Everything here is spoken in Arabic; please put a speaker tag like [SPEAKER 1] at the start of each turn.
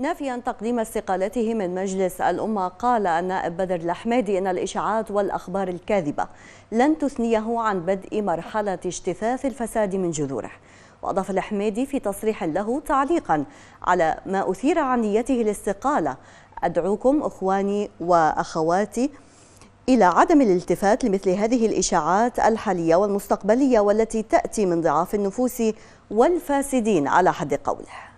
[SPEAKER 1] نافيا تقديم استقالته من مجلس الأمة قال النائب بدر الحميدي أن الإشاعات والأخبار الكاذبة لن تثنيه عن بدء مرحلة اجتثاث الفساد من جذوره وأضاف الحميدي في تصريح له تعليقا على ما أثير عن نيته الاستقالة أدعوكم أخواني وأخواتي إلى عدم الالتفات لمثل هذه الإشاعات الحالية والمستقبلية والتي تأتي من ضعاف النفوس والفاسدين على حد قوله